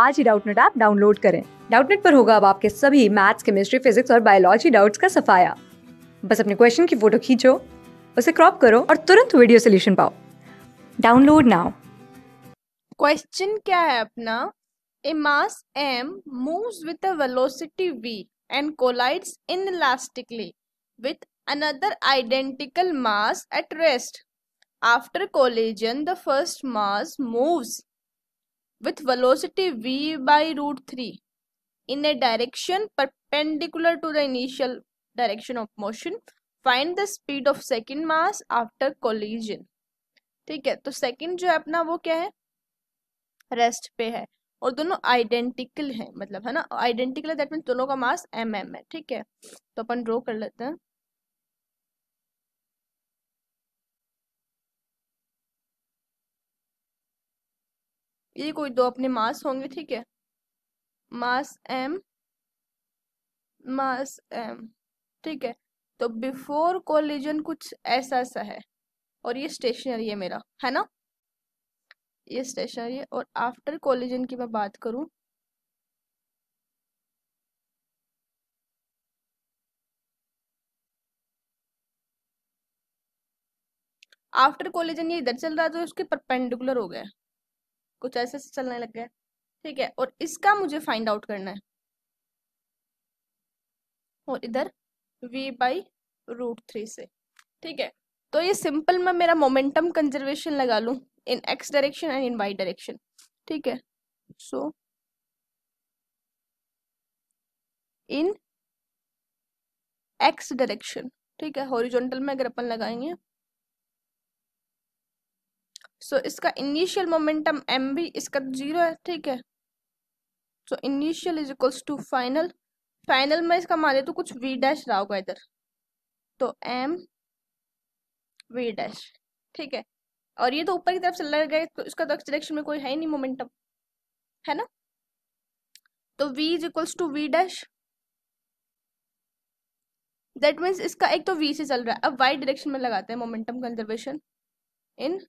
आज ही Doubtnut app download करें डाउटनेट पर होगा अब आपके सभी मैथ्स केमिस्ट्री फिजिक्स और बायोलॉजी डाउट्स का सफाया बस अपने क्वेश्चन की फोटो खींचो उसे क्रॉप करो और तुरंत वीडियो सोल्यूशन पाओ डाउनलोड नाउ क्वेश्चन क्या है अपना A mass m moves with a velocity v and collides inelastically with another identical mass at rest. After collision, the first mass moves with velocity v by root 3 in a direction perpendicular to the initial direction of motion find the speed of second mass after collision ठीक है तो second जो है अपना वो क्या है rest पे है और दोनों आइडेंटिकल हैं मतलब है ना आइडेंटिकल है दैट मीन दोनों का मास एम एम है ठीक है तो अपन ड्रॉ कर लेते हैं ये कोई दो अपने मास होंगे ठीक है मास एम मास एम ठीक है तो बिफोर कोलिजन कुछ ऐसा सा है और ये स्टेशनरी है मेरा है ना ये स्टेशनरी है और आफ्टर कोलिजन की मैं बात करूं आफ्टर कोलिजन ये इधर चल रहा है तो उसके परपेंडिकुलर हो गया कुछ ऐसे से चलने लग गए ठीक है और इसका मुझे फाइंड आउट करना है और इधर v बाई रूट थ्री से ठीक है तो ये सिंपल मैं मेरा मोमेंटम कंजर्वेशन लगा लूँ in X direction and in Y direction ठीक है सो इन एक्स डायरेक्शन ठीक है हॉरिजॉन्टल में अगर अपन लगाएंगे सो so, इसका इनिशियल मोमेंटम एम बी इसका जीरो है ठीक है so initial is equals to final final में इसका मान ले तो कुछ वी डैश रहा होगा इधर तो एम वी डैश ठीक है और ये तो ऊपर की तरफ से लग गए तो इसका तो डायरेक्शन में कोई है ही नहीं मोमेंटम है ना तो v is equals to V dash that means इसका एक तो v से चल रहा है अब y डायरेक्शन में लगाते हैं momentum conservation in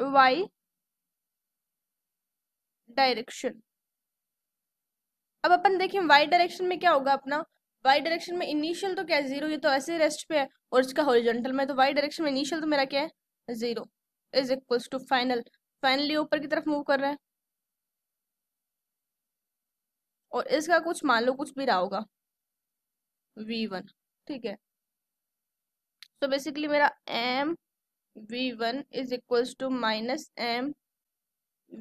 y direction हम्म। अब अपन देखें y डायरेक्शन में क्या होगा अपना y डायरेक्शन में इनिशियल तो क्या है जीरो ये तो ऐसे रेस्ट पे है और इसका हॉरिजॉन्टल में तो y डायरेक्शन में इनिशियल तो मेरा क्या है zero is equals to final finally ऊपर की तरफ मूव कर रहा है और इसका कुछ मान लो कुछ भी रहा होगा वी वन ठीक है तो so बेसिकली मेरा M V one is equals to minus M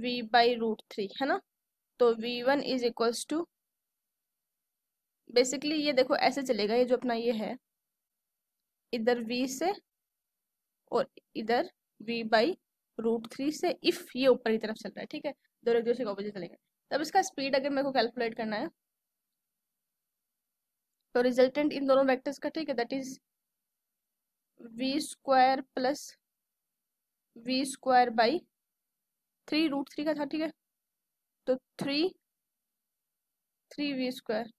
V by root three है ना तो V one is equals to basically ये देखो ऐसे चलेगा ये जो अपना ये है इधर वी से और इधर वी बाई रूट थ्री से इफ ये ऊपर की तरफ चल रहा है ठीक है दोनों एक दूसरे के ऑपोजिट चलेगा तब इसका स्पीड अगर मेरे को कैलकुलेट करना है तो रिजल्टेंट इन दोनों वेक्टर्स का ठीक है that is V square plus V square by three root three का था ठीक है तो three three V square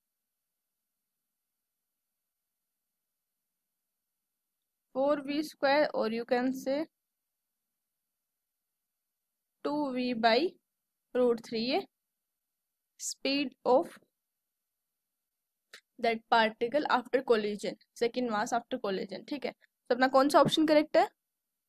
four V square और you can say two V by root three ये speed of that particle after collision second mass after collision ठीक है तो अपना कौन सा ऑप्शन करेक्ट है